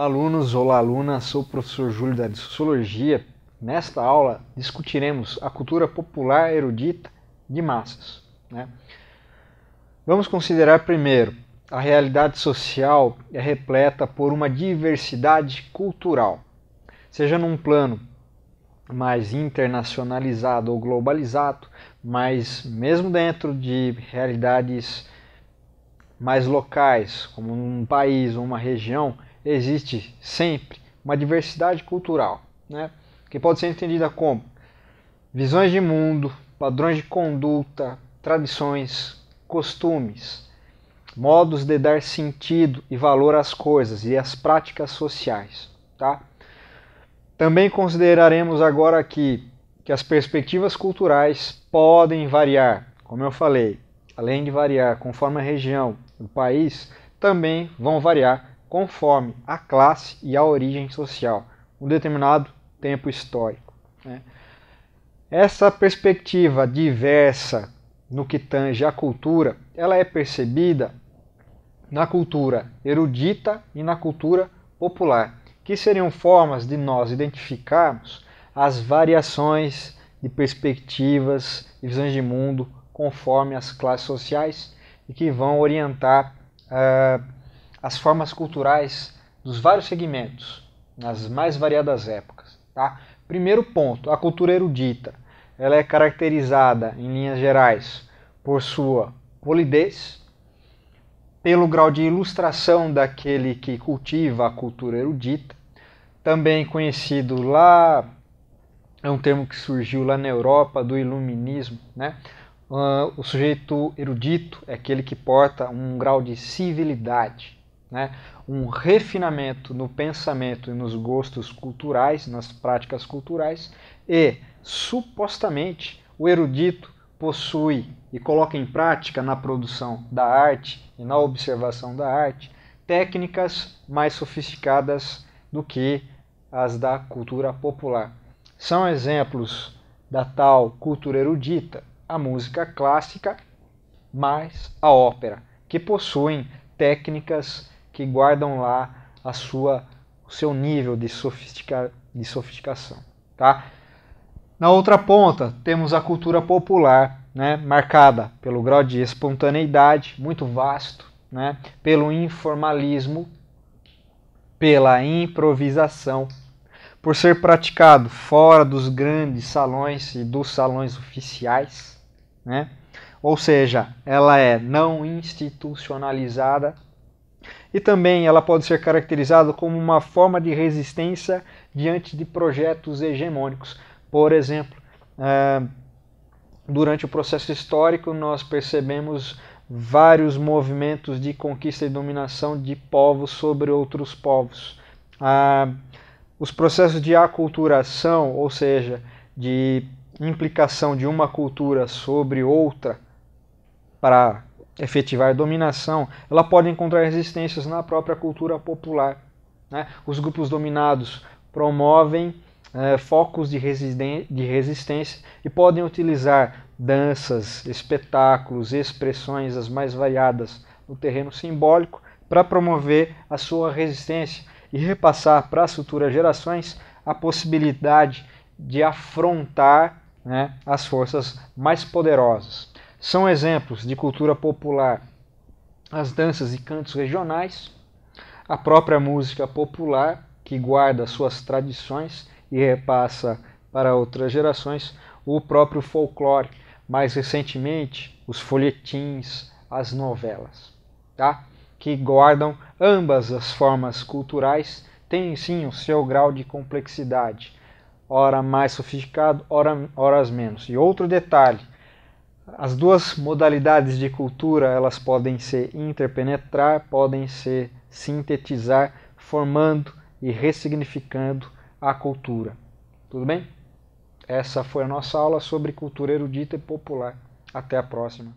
Olá, alunos! Olá, alunas! Sou o professor Júlio da Sociologia. Nesta aula discutiremos a cultura popular erudita de massas. Né? Vamos considerar primeiro a realidade social é repleta por uma diversidade cultural, seja num plano mais internacionalizado ou globalizado, mas mesmo dentro de realidades mais locais, como um país ou uma região existe sempre uma diversidade cultural, né? que pode ser entendida como visões de mundo, padrões de conduta, tradições, costumes, modos de dar sentido e valor às coisas e às práticas sociais. Tá? Também consideraremos agora aqui que as perspectivas culturais podem variar, como eu falei, além de variar conforme a região o país, também vão variar conforme a classe e a origem social, um determinado tempo histórico. Né? Essa perspectiva diversa no que tange à cultura, ela é percebida na cultura erudita e na cultura popular, que seriam formas de nós identificarmos as variações de perspectivas e visões de mundo conforme as classes sociais e que vão orientar uh, as formas culturais dos vários segmentos, nas mais variadas épocas. Tá? Primeiro ponto, a cultura erudita. Ela é caracterizada, em linhas gerais, por sua polidez, pelo grau de ilustração daquele que cultiva a cultura erudita, também conhecido lá, é um termo que surgiu lá na Europa, do iluminismo, né? Ah, o sujeito erudito é aquele que porta um grau de civilidade, né? um refinamento no pensamento e nos gostos culturais, nas práticas culturais, e, supostamente, o erudito possui e coloca em prática na produção da arte e na observação da arte técnicas mais sofisticadas do que as da cultura popular. São exemplos da tal cultura erudita a música clássica, mais a ópera, que possuem técnicas que guardam lá a sua, o seu nível de, sofistica, de sofisticação. Tá? Na outra ponta, temos a cultura popular, né, marcada pelo grau de espontaneidade muito vasto, né, pelo informalismo, pela improvisação, por ser praticado fora dos grandes salões e dos salões oficiais, né? ou seja, ela é não institucionalizada e também ela pode ser caracterizada como uma forma de resistência diante de projetos hegemônicos. Por exemplo, é, durante o processo histórico, nós percebemos vários movimentos de conquista e dominação de povos sobre outros povos. Ah, os processos de aculturação, ou seja, de implicação de uma cultura sobre outra para efetivar dominação, ela pode encontrar resistências na própria cultura popular. Né? Os grupos dominados promovem é, focos de, de resistência e podem utilizar danças, espetáculos, expressões as mais variadas no terreno simbólico para promover a sua resistência e repassar para as futuras gerações a possibilidade de afrontar né, as forças mais poderosas. São exemplos de cultura popular as danças e cantos regionais, a própria música popular, que guarda suas tradições e repassa para outras gerações, o próprio folclore, mais recentemente, os folhetins, as novelas, tá? que guardam ambas as formas culturais, têm sim o seu grau de complexidade, ora mais sofisticado, ora, horas menos. E outro detalhe, as duas modalidades de cultura elas podem se interpenetrar, podem se sintetizar, formando e ressignificando a cultura. Tudo bem? Essa foi a nossa aula sobre cultura erudita e popular. Até a próxima.